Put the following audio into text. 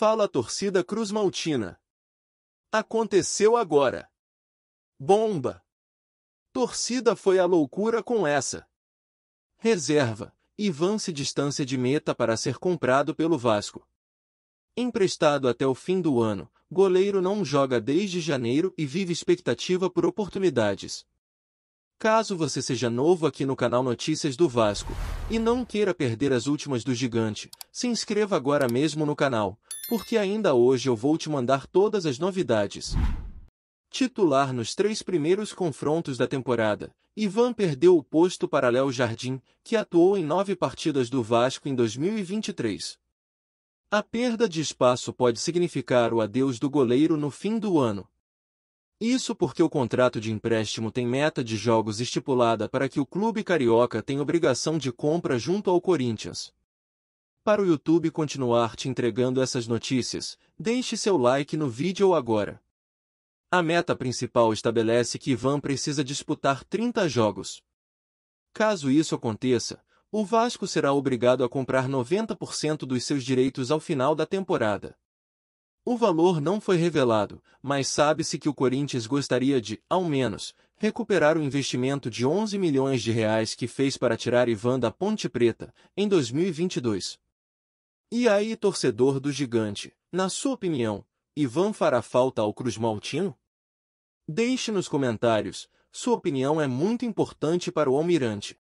fala a torcida Cruz Maltina. Aconteceu agora. Bomba! Torcida foi à loucura com essa. Reserva, Ivan se distância de meta para ser comprado pelo Vasco. Emprestado até o fim do ano, goleiro não joga desde janeiro e vive expectativa por oportunidades. Caso você seja novo aqui no canal Notícias do Vasco e não queira perder as últimas do gigante, se inscreva agora mesmo no canal, porque ainda hoje eu vou te mandar todas as novidades. Titular nos três primeiros confrontos da temporada, Ivan perdeu o posto para Léo Jardim, que atuou em nove partidas do Vasco em 2023. A perda de espaço pode significar o adeus do goleiro no fim do ano. Isso porque o contrato de empréstimo tem meta de jogos estipulada para que o clube carioca tenha obrigação de compra junto ao Corinthians. Para o YouTube continuar te entregando essas notícias, deixe seu like no vídeo agora. A meta principal estabelece que Ivan precisa disputar 30 jogos. Caso isso aconteça, o Vasco será obrigado a comprar 90% dos seus direitos ao final da temporada. O valor não foi revelado, mas sabe-se que o Corinthians gostaria de, ao menos, recuperar o investimento de 11 milhões de reais que fez para tirar Ivan da Ponte Preta, em 2022. E aí, torcedor do gigante, na sua opinião, Ivan fará falta ao Cruz Maltino? Deixe nos comentários, sua opinião é muito importante para o Almirante.